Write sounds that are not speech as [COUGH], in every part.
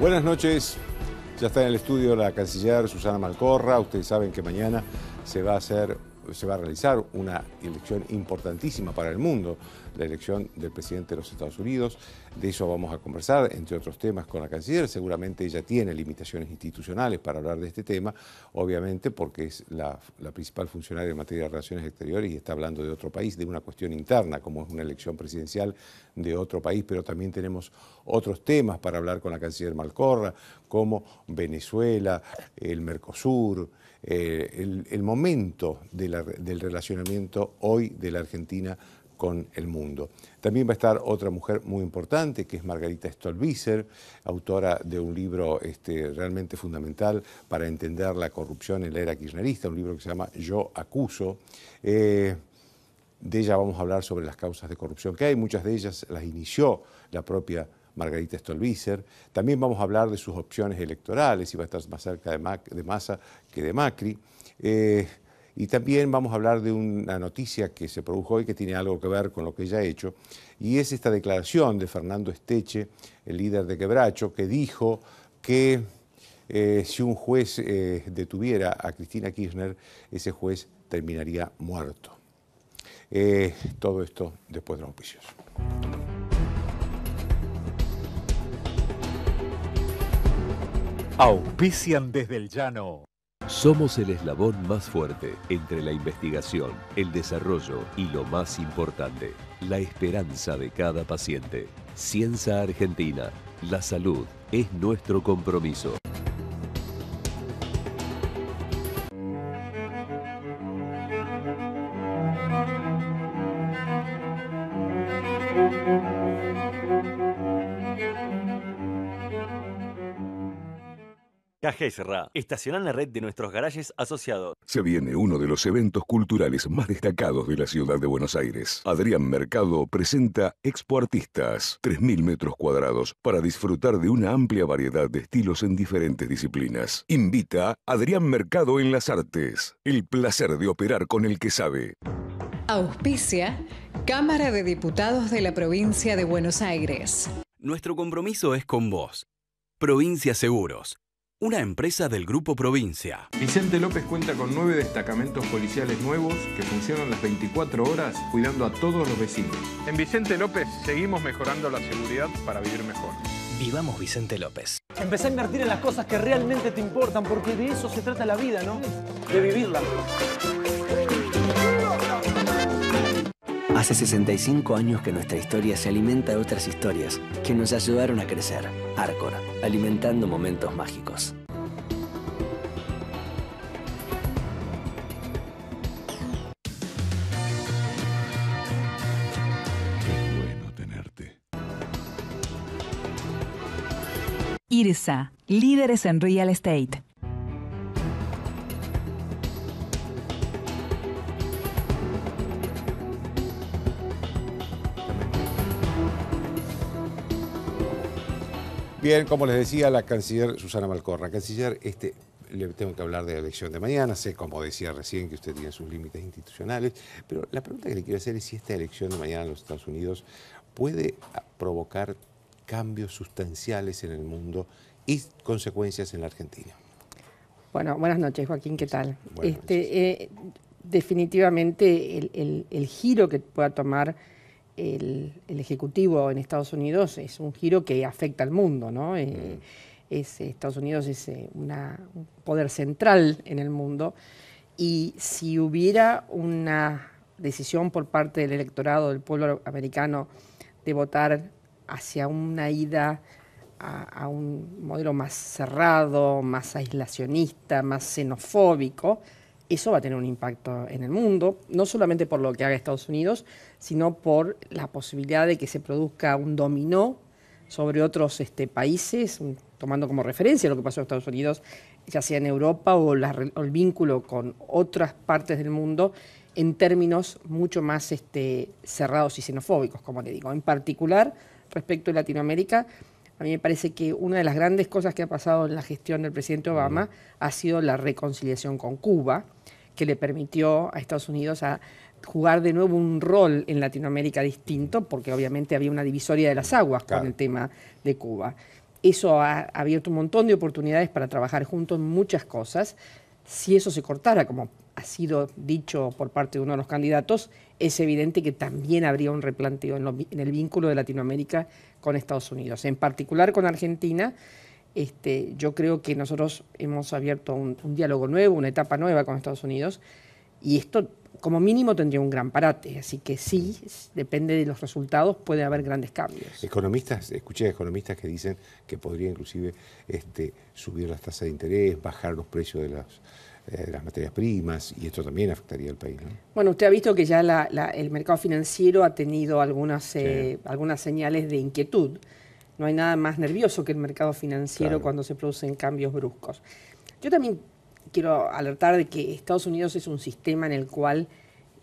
Buenas noches. Ya está en el estudio la canciller Susana Malcorra. Ustedes saben que mañana se va a hacer se va a realizar una elección importantísima para el mundo la elección del presidente de los Estados Unidos. De eso vamos a conversar, entre otros temas, con la canciller. Seguramente ella tiene limitaciones institucionales para hablar de este tema, obviamente porque es la, principal funcionaria en materia de relaciones exteriores y está hablando de otro país, de una cuestión interna, como es una elección presidencial de otro país, pero también tenemos otros temas para hablar con la canciller Malcorra, como Venezuela, el Mercosur, eh, el, momento del relacionamiento hoy de la Argentina con el mundo. También va a estar otra mujer muy importante, que es Margarita Stolbizer, autora de un libro este, realmente fundamental para entender la corrupción en la era kirchnerista, un libro que se llama Yo acuso. Eh, de ella vamos a hablar sobre las causas de corrupción que hay, muchas de ellas las inició la propia Margarita Stolbizer. También vamos a hablar de sus opciones electorales, y va a estar más cerca de, Mac, de Massa que de Macri. Eh, y también vamos a hablar de una noticia que se produjo hoy que tiene algo que ver con lo que ella ha hecho, y es esta declaración de Fernando Esteche, el líder de Quebracho, que dijo que eh, si un juez eh, detuviera a Cristina Kirchner, ese juez terminaría muerto. Eh, todo esto después de los juicios. Auspician desde el llano. Somos el eslabón más fuerte entre la investigación, el desarrollo y lo más importante, la esperanza de cada paciente. Ciencia Argentina, la salud es nuestro compromiso. Cajesra, estaciona la red de nuestros garajes asociados. Se viene uno de los eventos culturales más destacados de la ciudad de Buenos Aires. Adrián Mercado presenta Expo Artistas, 3.000 metros cuadrados, para disfrutar de una amplia variedad de estilos en diferentes disciplinas. Invita a Adrián Mercado en las Artes, el placer de operar con el que sabe. Auspicia, Cámara de Diputados de la Provincia de Buenos Aires. Nuestro compromiso es con vos. Provincia Seguros una empresa del Grupo Provincia. Vicente López cuenta con nueve destacamentos policiales nuevos que funcionan las 24 horas cuidando a todos los vecinos. En Vicente López seguimos mejorando la seguridad para vivir mejor. Vivamos Vicente López. Empezá a invertir en las cosas que realmente te importan, porque de eso se trata la vida, ¿no? De vivirla. Hace 65 años que nuestra historia se alimenta de otras historias que nos ayudaron a crecer. Arcor, alimentando momentos mágicos. Qué bueno tenerte. IRSA, líderes en real estate. Bien, como les decía la canciller Susana Malcorra, canciller, este, le tengo que hablar de la elección de mañana, sé como decía recién que usted tiene sus límites institucionales, pero la pregunta que le quiero hacer es si esta elección de mañana en los Estados Unidos puede provocar cambios sustanciales en el mundo y consecuencias en la Argentina. Bueno, buenas noches Joaquín, ¿qué tal? Este, eh, definitivamente el giro que pueda tomar el, Ejecutivo en Estados Unidos es un giro que afecta al mundo, ¿no? Eh, mm. eh, Estados Unidos es eh, un poder central en el mundo y si hubiera una decisión por parte del electorado, del pueblo americano, de votar hacia una ida a un modelo más cerrado, más aislacionista, más xenofóbico, eso va a tener un impacto en el mundo, no solamente por lo que haga Estados Unidos, sino por la posibilidad de que se produzca un dominó sobre otros este, países, tomando como referencia lo que pasó en Estados Unidos, ya sea en Europa o, el vínculo con otras partes del mundo en términos mucho más este, cerrados y xenofóbicos, como le digo. En particular, respecto a Latinoamérica, a mí me parece que una de las grandes cosas que ha pasado en la gestión del presidente Obama ha sido la reconciliación con Cuba que le permitió a Estados Unidos a jugar de nuevo un rol en Latinoamérica distinto, porque obviamente había una divisoria de las aguas con el tema de Cuba. Eso ha abierto un montón de oportunidades para trabajar juntos en muchas cosas. Si eso se cortara, como ha sido dicho por parte de uno de los candidatos, es evidente que también habría un replanteo en el vínculo de Latinoamérica con Estados Unidos, en particular con Argentina este, yo creo que nosotros hemos abierto un, diálogo nuevo, una etapa nueva con Estados Unidos, y esto como mínimo tendría un gran parate, así que sí, depende de los resultados, puede haber grandes cambios. Economistas, escuché a economistas que dicen que podría inclusive este, subir las tasas de interés, bajar los precios de las, eh, materias primas, y esto también afectaría al país. Bueno, usted ha visto que ya el mercado financiero ha tenido algunas, eh, algunas señales de inquietud. No hay nada más nervioso que el mercado financiero cuando se producen cambios bruscos. Yo también quiero alertar de que Estados Unidos es un sistema en el cual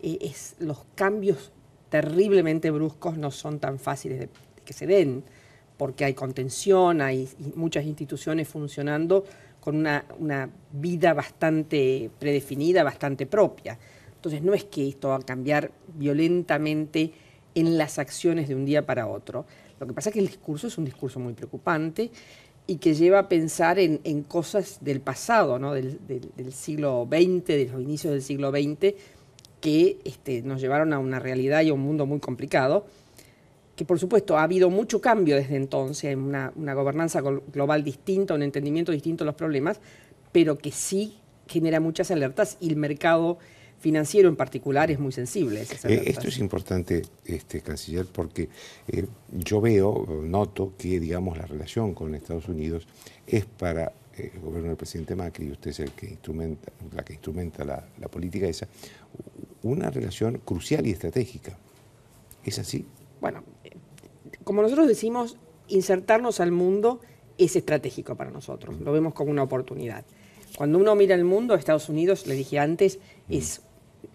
eh, los cambios terriblemente bruscos no son tan fáciles de, que se den, porque hay contención, hay muchas instituciones funcionando con una, una, vida bastante predefinida, bastante propia. Entonces no es que esto va a cambiar violentamente en las acciones de un día para otro. Lo que pasa es que el discurso es un discurso muy preocupante y que lleva a pensar en, cosas del pasado, del, siglo XX, de los inicios del siglo XX, que este, nos llevaron a una realidad y a un mundo muy complicado, que por supuesto ha habido mucho cambio desde entonces, una, una gobernanza global distinta, un entendimiento distinto de los problemas, pero que sí genera muchas alertas y el mercado financiero en particular es muy sensible. Eh, esto es importante, este, canciller, porque eh, yo veo, noto que, digamos, la relación con Estados Unidos es para eh, el gobierno del presidente Macri, y usted es el que instrumenta, la que instrumenta la, política esa, una relación crucial y estratégica. ¿Es así? Bueno, como nosotros decimos, insertarnos al mundo es estratégico para nosotros, lo vemos como una oportunidad. Cuando uno mira el mundo, Estados Unidos, le dije antes, es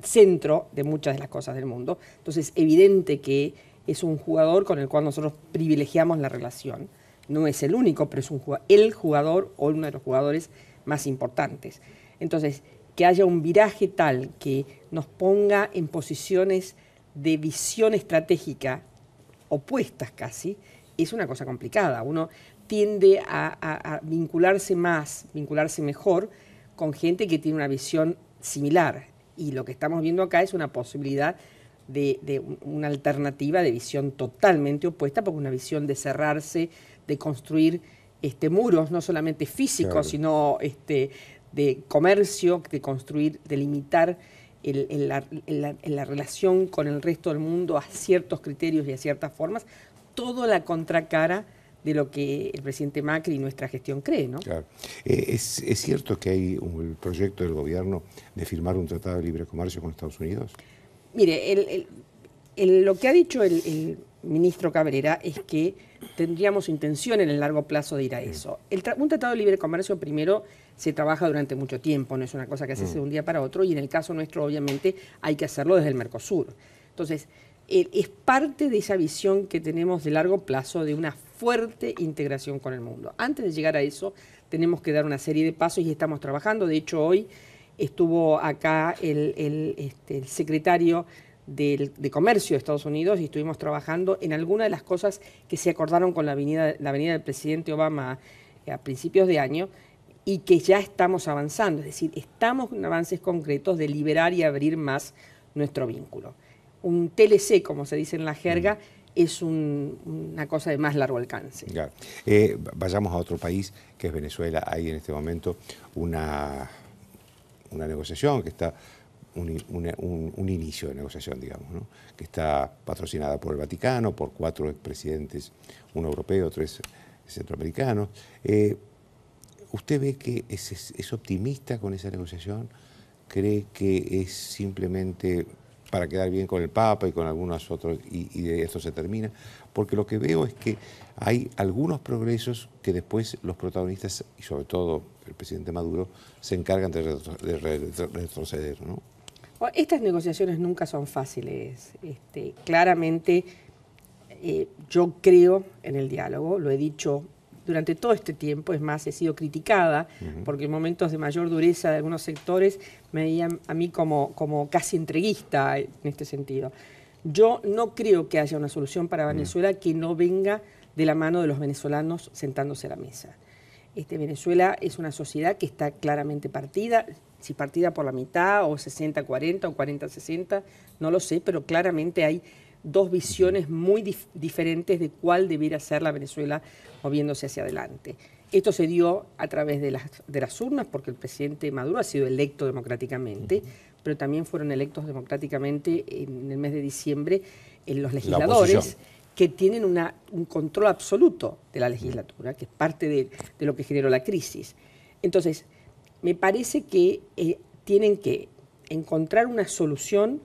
centro de muchas de las cosas del mundo. Entonces, evidente que es un jugador con el cual nosotros privilegiamos la relación. No es el único, pero es un, el jugador o uno de los jugadores más importantes. Entonces, que haya un viraje tal que nos ponga en posiciones de visión estratégica opuestas casi, es una cosa complicada. Uno tiende a vincularse más, vincularse mejor con gente que tiene una visión similar. Y lo que estamos viendo acá es una posibilidad de, una alternativa de visión totalmente opuesta, porque una visión de cerrarse, de construir este, muros, no solamente físicos, sino este, de comercio, de construir, de limitar la, la, relación con el resto del mundo a ciertos criterios y a ciertas formas, toda la contracara de lo que el presidente Macri y nuestra gestión cree, ¿no? Claro. Eh, es, cierto que hay un proyecto del gobierno de firmar un tratado de libre comercio con Estados Unidos? Mire, lo que ha dicho el, ministro Cabrera es que tendríamos intención en el largo plazo de ir a mm. eso. un tratado de libre comercio primero se trabaja durante mucho tiempo, no es una cosa que se hace mm. de un día para otro, y en el caso nuestro obviamente hay que hacerlo desde el Mercosur. Entonces, eh, es parte de esa visión que tenemos de largo plazo de una fuerte integración con el mundo. Antes de llegar a eso, tenemos que dar una serie de pasos y estamos trabajando. De hecho, hoy estuvo acá el, este, secretario de Comercio de Estados Unidos y estuvimos trabajando en algunas de las cosas que se acordaron con la venida del presidente Obama eh, a principios de año y que ya estamos avanzando. Es decir, estamos en avances concretos de liberar y abrir más nuestro vínculo un TLC, como se dice en la jerga, mm. es una cosa de más largo alcance. Eh, vayamos a otro país, que es Venezuela. Hay en este momento una, una negociación que está, un, inicio de negociación, digamos, que está patrocinada por el Vaticano, por cuatro expresidentes, uno europeo, tres centroamericanos. Eh, ¿Usted ve que es optimista con esa negociación? ¿Cree que es simplemente para quedar bien con el Papa y con algunos otros, y, de esto se termina, porque lo que veo es que hay algunos progresos que después los protagonistas, y sobre todo el presidente Maduro, se encargan de, retroceder. ¿no? estas negociaciones nunca son fáciles. Este, claramente eh, yo creo en el diálogo, lo he dicho durante todo este tiempo, es más, he sido criticada, porque en momentos de mayor dureza de algunos sectores me veían a mí como, como casi entreguista en este sentido. Yo no creo que haya una solución para Venezuela que no venga de la mano de los venezolanos sentándose a la mesa. Este, Venezuela es una sociedad que está claramente partida, si partida por la mitad o 60-40 o 40-60, no lo sé, pero claramente hay dos visiones muy diferentes de cuál debiera ser la Venezuela moviéndose hacia adelante. Esto se dio a través de las, de las urnas, porque el presidente Maduro ha sido electo democráticamente, pero también fueron electos democráticamente en el mes de diciembre en los legisladores que tienen un control absoluto de la legislatura, que es parte de, lo que generó la crisis. Entonces, me parece que eh, tienen que encontrar una solución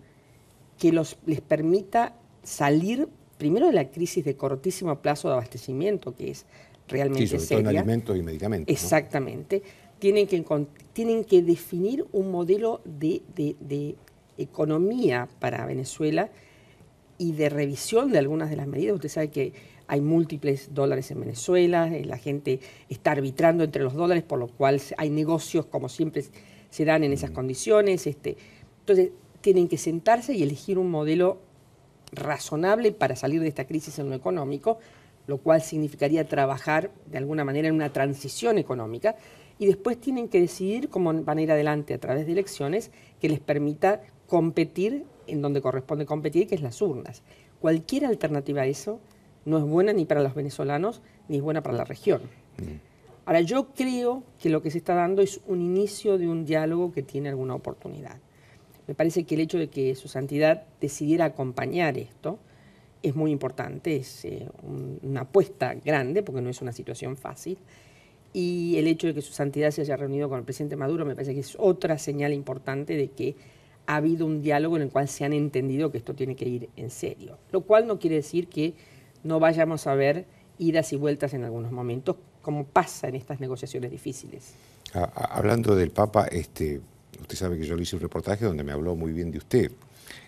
que los, les permita salir primero de la crisis de cortísimo plazo de abastecimiento, que es realmente sí, sobre Todo en alimentos y medicamentos. Exactamente. Tienen, que, tienen que definir un modelo de, de economía para Venezuela y de revisión de algunas de las medidas. Usted sabe que hay múltiples dólares en Venezuela, eh, la gente está arbitrando entre los dólares, por lo cual hay negocios como siempre se dan en esas mm. condiciones. Este, entonces, tienen que sentarse y elegir un modelo razonable para salir de esta crisis en lo económico, lo cual significaría trabajar de alguna manera en una transición económica, y después tienen que decidir cómo van a ir adelante a través de elecciones que les permita competir en donde corresponde competir, que es las urnas. Cualquier alternativa a eso no es buena ni para los venezolanos, ni es buena para la región. Mm. Ahora, yo creo que lo que se está dando es un inicio de un diálogo que tiene alguna oportunidad. Me parece que el hecho de que su santidad decidiera acompañar esto es muy importante, es eh, una apuesta grande porque no es una situación fácil. Y el hecho de que su santidad se haya reunido con el presidente Maduro me parece que es otra señal importante de que ha habido un diálogo en el cual se han entendido que esto tiene que ir en serio. Lo cual no quiere decir que no vayamos a ver idas y vueltas en algunos momentos, como pasa en estas negociaciones difíciles. Ah, ah, hablando del Papa, este, usted sabe que yo le hice un reportaje donde me habló muy bien de usted.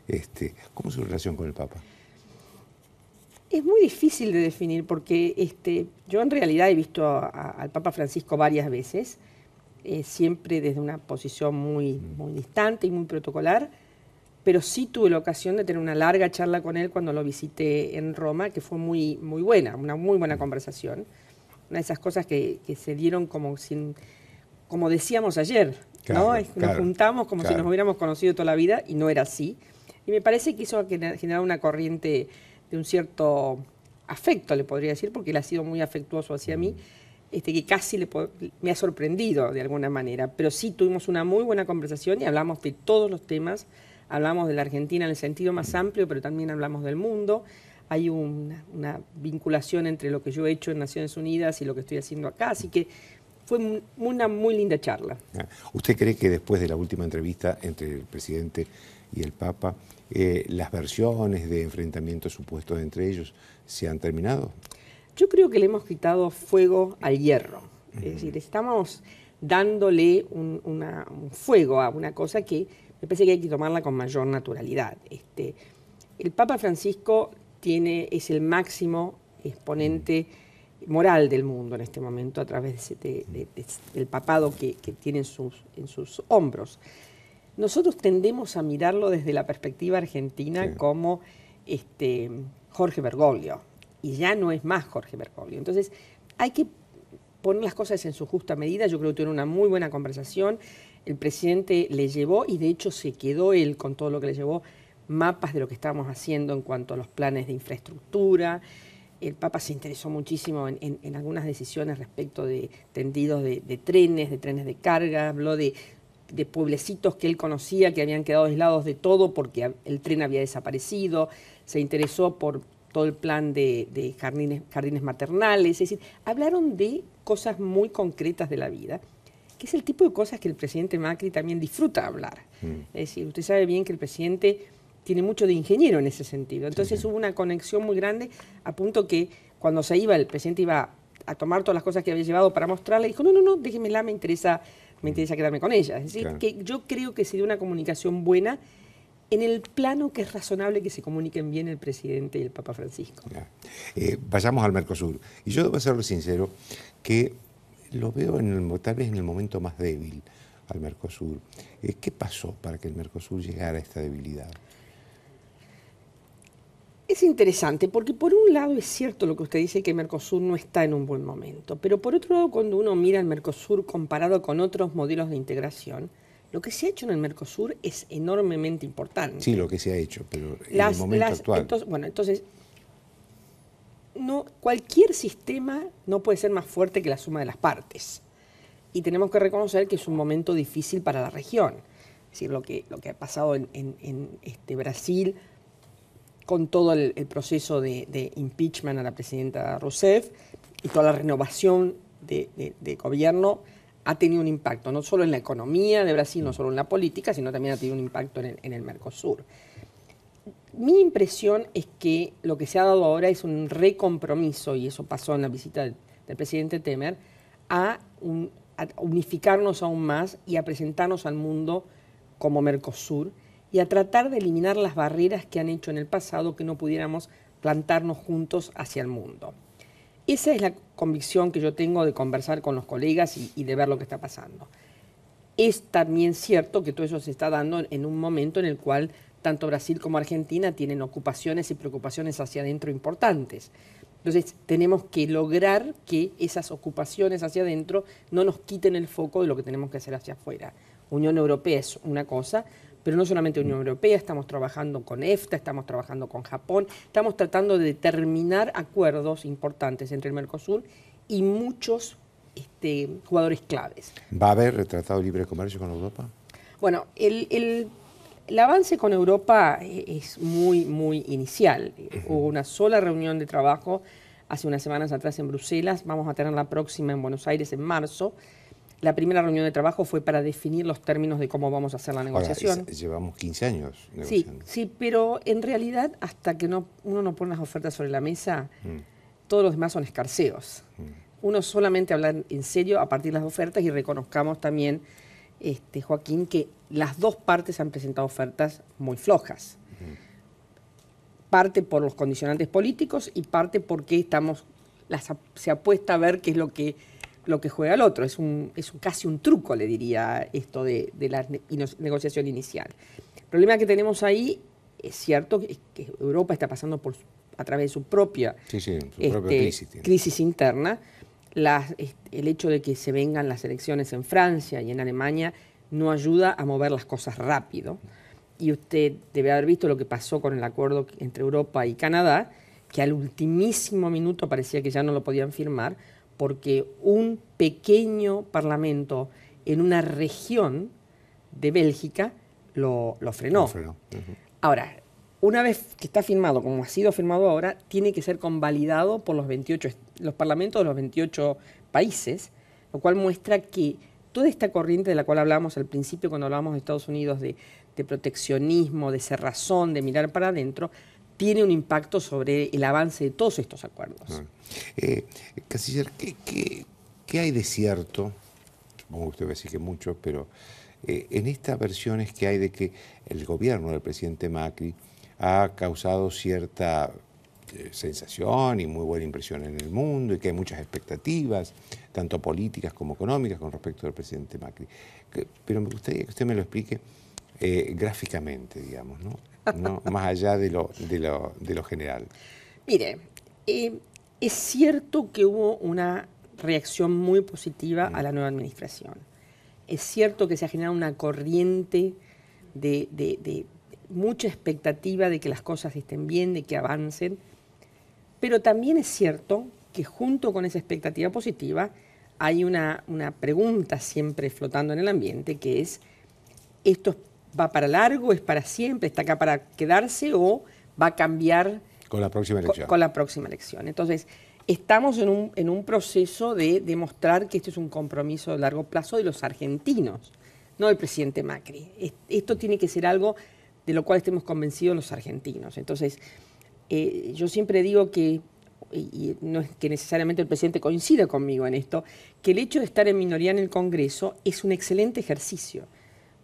Este, ¿Cómo es su relación con el Papa? Es muy difícil de definir porque este, yo en realidad he visto al Papa Francisco varias veces, eh, siempre desde una posición muy, mm. muy distante y muy protocolar, pero sí tuve la ocasión de tener una larga charla con él cuando lo visité en Roma, que fue muy, muy buena, una muy buena mm. conversación. Una de esas cosas que, que se dieron como, sin, como decíamos ayer, nos juntamos como si nos hubiéramos conocido toda la vida y no era así. Y me parece que ha generado una corriente de un cierto afecto, le podría decir, porque él ha sido muy afectuoso hacia mí, mm. este, que casi me ha sorprendido de alguna manera. Pero sí tuvimos una muy buena conversación y hablamos de todos los temas. Hablamos de la Argentina en el sentido más mm. amplio, pero también hablamos del mundo. Hay una, una vinculación entre lo que yo he hecho en Naciones Unidas y lo que estoy haciendo acá, así que fue una muy linda charla. Ah, ¿Usted cree que después de la última entrevista entre el presidente y el Papa, eh, las versiones de enfrentamientos supuestos entre ellos se han terminado? Yo creo que le hemos quitado fuego al hierro. Es decir, estamos dándole un, fuego a una cosa que me parece que hay que tomarla con mayor naturalidad. Este, el Papa Francisco tiene, es el máximo exponente moral del mundo en este momento a través de, del papado que, tiene en sus, en sus, hombros. Nosotros tendemos a mirarlo desde la perspectiva argentina como este, Jorge Bergoglio, y ya no es más Jorge Bergoglio. Entonces, hay que poner las cosas en su justa medida. Yo creo que tuvieron una muy buena conversación. El presidente le llevó, y de hecho se quedó él con todo lo que le llevó, mapas de lo que estábamos haciendo en cuanto a los planes de infraestructura, el Papa se interesó muchísimo en, algunas decisiones respecto de tendidos de, trenes, de trenes de carga, habló de, pueblecitos que él conocía que habían quedado aislados de todo porque el tren había desaparecido, se interesó por todo el plan de, jardines, maternales, es decir, hablaron de cosas muy concretas de la vida que es el tipo de cosas que el presidente Macri también disfruta hablar. Mm. Es decir, usted sabe bien que el presidente tiene mucho de ingeniero en ese sentido. Entonces hubo una conexión muy grande a punto que cuando se iba, el presidente iba a tomar todas las cosas que había llevado para mostrarle, y dijo, no, no, no, déjemela, me interesa, me mm. interesa quedarme con ella. Es decir, que yo creo que se dio una comunicación buena en el plano que es razonable que se comuniquen bien el presidente y el Papa Francisco. Eh, vayamos al Mercosur. Y yo debo serlo sincero, que lo veo en el, tal vez en el momento más débil al Mercosur. Eh, ¿Qué pasó para que el Mercosur llegara a esta debilidad? Es interesante porque por un lado es cierto lo que usted dice que Mercosur no está en un buen momento, pero por otro lado cuando uno mira el Mercosur comparado con otros modelos de integración, lo que se ha hecho en el Mercosur es enormemente importante. Sí, lo que se ha hecho, pero en el momento actual. bueno, entonces no cualquier sistema no puede ser más fuerte que la suma de las partes. Y tenemos que reconocer que es un momento difícil para la región. Es decir, lo que, lo que ha pasado en, este, Brasil con todo el, proceso de, impeachment a la presidenta Rousseff y toda la renovación de, gobierno ha tenido un impacto, no solo en la economía de Brasil, no solo en la política, sino también ha tenido un impacto en el, Mercosur. Mi impresión es que lo que se ha dado ahora es un recompromiso, y eso pasó en la visita del, presidente Temer, a unificarnos aún más y a presentarnos al mundo como Mercosur y a tratar de eliminar las barreras que han hecho en el pasado que no pudiéramos plantarnos juntos hacia el mundo. Esa es la convicción que yo tengo de conversar con los colegas y, de ver lo que está pasando. Es también cierto que todo eso se está dando en un momento en el cual tanto Brasil como Argentina tienen ocupaciones y preocupaciones hacia adentro importantes. Entonces tenemos que lograr que esas ocupaciones hacia adentro no nos quiten el foco de lo que tenemos que hacer hacia afuera. Unión Europea es una cosa, pero no solamente Unión mm. Europea, estamos trabajando con EFTA, estamos trabajando con Japón, estamos tratando de determinar acuerdos importantes entre el Mercosur y muchos este, jugadores claves. ¿Va a haber retratado libre comercio con Europa? Bueno, el, avance con Europa es muy, muy inicial. Hubo una sola reunión de trabajo hace unas semanas atrás en Bruselas, vamos a tener la próxima en Buenos Aires en marzo. La primera reunión de trabajo fue para definir los términos de cómo vamos a hacer la negociación. llevamos 15 años negociando. Sí, sí, pero en realidad hasta que uno no pone las ofertas sobre la mesa, mm. todos los demás son escarceos. Mm. Uno solamente habla en serio a partir de las ofertas y reconozcamos también, este, Joaquín, que las dos partes han presentado ofertas muy flojas. Mm. Parte por los condicionantes políticos y parte porque estamos, se apuesta a ver qué es lo que lo que juega el otro. Es, un, es casi un truco, le diría, esto de, la negociación inicial. El problema que tenemos ahí es cierto que, Europa está pasando por, a través de su propia, este, crisis, interna. Este, el hecho de que se vengan las elecciones en Francia y en Alemania no ayuda a mover las cosas rápido. Y usted debe haber visto lo que pasó con el acuerdo entre Europa y Canadá, que al ultimísimo minuto parecía que ya no lo podían firmar, porque un pequeño parlamento en una región de Bélgica lo, frenó. Ahora, una vez que está firmado, como ha sido firmado ahora, tiene que ser convalidado por los, 28, los parlamentos de los 28 países, lo cual muestra que toda esta corriente de la cual hablábamos al principio cuando hablábamos de Estados Unidos, de, de proteccionismo, de cerrazón, de mirar para adentro, tiene un impacto sobre el avance de todos estos acuerdos. Ah. Eh, ¿qué, hay de cierto? Supongo usted va a decir que mucho, pero eh, en estas versiones que hay de que el gobierno del presidente Macri ha causado cierta eh, sensación y muy buena impresión en el mundo y que hay muchas expectativas, tanto políticas como económicas, con respecto al presidente Macri. pero me gustaría que usted me lo explique gráficamente, digamos, ¿no? más allá de lo, general. Mire, eh, es cierto que hubo una reacción muy positiva a la nueva administración. Es cierto que se ha generado una corriente de, mucha expectativa de que las cosas estén bien, de que avancen, pero también es cierto que junto con esa expectativa positiva hay una, una, pregunta siempre flotando en el ambiente que es, ¿estos va para largo, es para siempre, está acá para quedarse o va a cambiar con la próxima elección. Con, la próxima elección. Entonces, estamos en un, en un proceso de demostrar que esto es un compromiso de largo plazo de los argentinos, no del presidente Macri. Esto tiene que ser algo de lo cual estemos convencidos los argentinos. Entonces, eh, yo siempre digo que, y no es que necesariamente el presidente coincida conmigo en esto, que el hecho de estar en minoría en el Congreso es un excelente ejercicio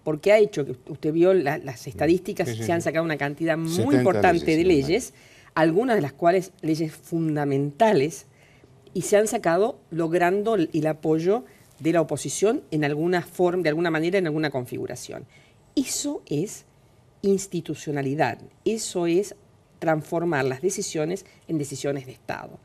porque ha hecho, que usted vio las estadísticas, se han sacado una cantidad muy importante de leyes, algunas de las cuales leyes fundamentales, y se han sacado logrando el apoyo de la oposición en alguna forma, de alguna manera, en alguna configuración. Eso es institucionalidad, eso es transformar las decisiones en decisiones de Estado.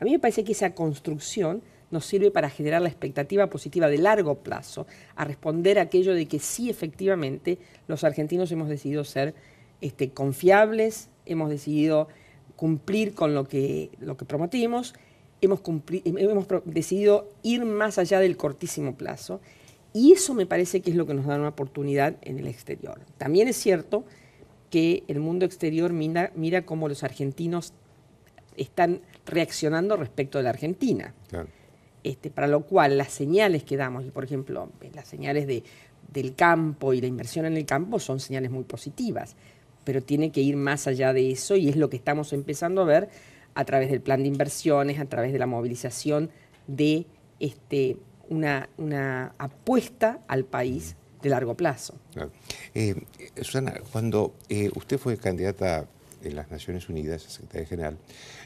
A mí me parece que esa construcción nos sirve para generar la expectativa positiva de largo plazo, a responder a aquello de que sí, efectivamente, los argentinos hemos decidido ser este, confiables, hemos decidido cumplir con lo que, lo que prometimos, hemos, hemos decidido ir más allá del cortísimo plazo, y eso me parece que es lo que nos da una oportunidad en el exterior. También es cierto que el mundo exterior mira, mira cómo los argentinos están reaccionando respecto de la Argentina. Claro. Este, para lo cual las señales que damos, y por ejemplo eh, las señales de, del campo y la inversión en el campo son señales muy positivas, pero tiene que ir más allá de eso y es lo que estamos empezando a ver a través del plan de inversiones, a través de la movilización de este, una, una apuesta al país de largo plazo. Eh, Susana, cuando eh, usted fue candidata en las Naciones Unidas a secretaria general,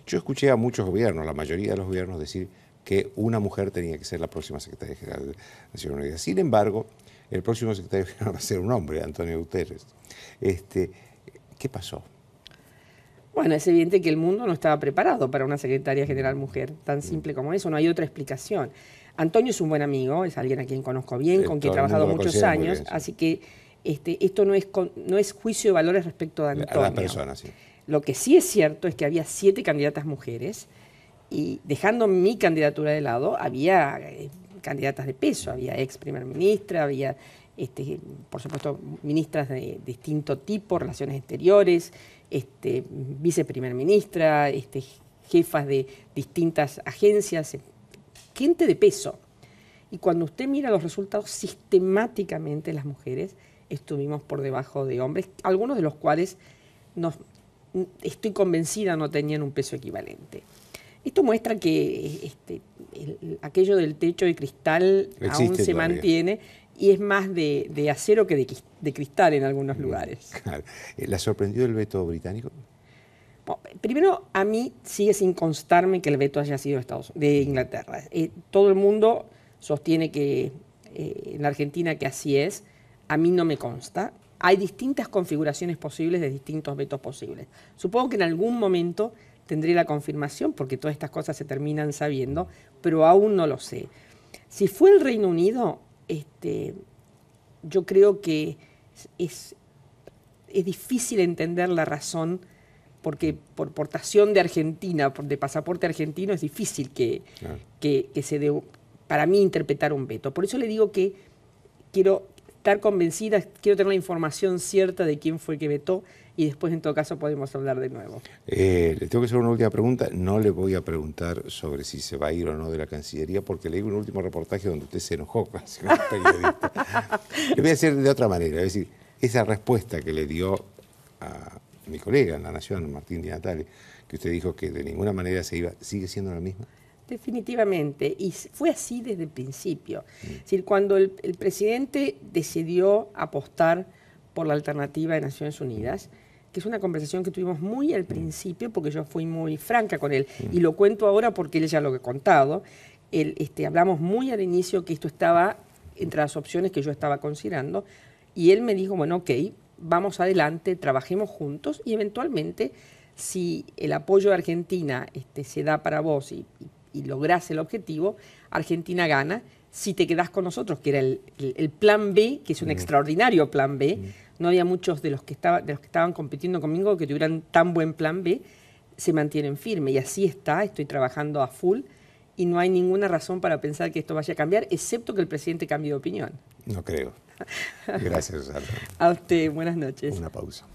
yo escuché a muchos gobiernos, la mayoría de los gobiernos, decir, que una mujer tenía que ser la próxima secretaria general de Naciones Unidas. Sin embargo, el próximo secretario general [LAUGHS] va a ser un hombre, Antonio Guterres. Este, ¿Qué pasó? Bueno, es evidente que el mundo no estaba preparado para una secretaria general mujer, tan mm. simple como eso, no hay otra explicación. Antonio es un buen amigo, es alguien a quien conozco bien, con quien he trabajado muchos años, así que este, esto no es, no es juicio de valores respecto a Antonio. A Lo que sí es cierto es que había siete candidatas mujeres, y dejando mi candidatura de lado, había eh, candidatas de peso, había ex primer ministra, había, este, por supuesto, ministras de distinto tipo, relaciones exteriores, vice este, viceprimer ministra, este, jefas de distintas agencias, eh, gente de peso. Y cuando usted mira los resultados, sistemáticamente las mujeres estuvimos por debajo de hombres, algunos de los cuales estoy convencida no tenían un peso equivalente. Esto muestra que este, aquello del techo de cristal aún se mantiene y es más de, acero que de, cristal en algunos lugares. Eh, ¿La sorprendió el veto británico? primero, a mí sigue sin constarme que el veto haya sido de Inglaterra. Eh, todo el mundo sostiene que eh, en la Argentina que así es. A mí no me consta. Hay distintas configuraciones posibles de distintos vetos posibles. Supongo que en algún momento tendré la confirmación porque todas estas cosas se terminan sabiendo, pero aún no lo sé. Si fue el Reino Unido, este, yo creo que es, es difícil entender la razón porque por portación de Argentina, de pasaporte argentino, es difícil que, se dé, para mí, interpretar un veto. Por eso le digo que quiero estar convencida, quiero tener la información cierta de quién fue el que vetó y después en todo caso podemos hablar de nuevo. Eh, le tengo que hacer una última pregunta. No le voy a preguntar sobre si se va a ir o no de la Cancillería porque leí un último reportaje donde usted se enojó [LAUGHS] periodista. le voy a hacer de otra manera. Es decir, esa respuesta que le dio a mi colega en La Nación, Martín Di Natale, que usted dijo que de ninguna manera se iba, ¿sigue siendo la misma? Definitivamente, y fue así desde el principio. Mm. Es decir, cuando el, presidente decidió apostar por la alternativa de Naciones Unidas, que es una conversación que tuvimos muy al mm. principio, porque yo fui muy franca con él, mm. y lo cuento ahora porque él ya lo he contado. este, hablamos muy al inicio que esto estaba entre las opciones que yo estaba considerando, y él me dijo, bueno, ok, vamos adelante, trabajemos juntos, y eventualmente, si el apoyo de Argentina este, se da para vos y, y, lográs el objetivo, Argentina gana, si te quedás con nosotros, que era el, plan B, que es un mm. extraordinario plan B, no había muchos de los que, de los que estaban compitiendo conmigo que tuvieran tan buen plan B, se mantienen firmes. Y así está, estoy trabajando a full y no hay ninguna razón para pensar que esto vaya a cambiar, excepto que el presidente cambie de opinión. No creo. Gracias, [LAUGHS] a usted, buenas noches. Una pausa.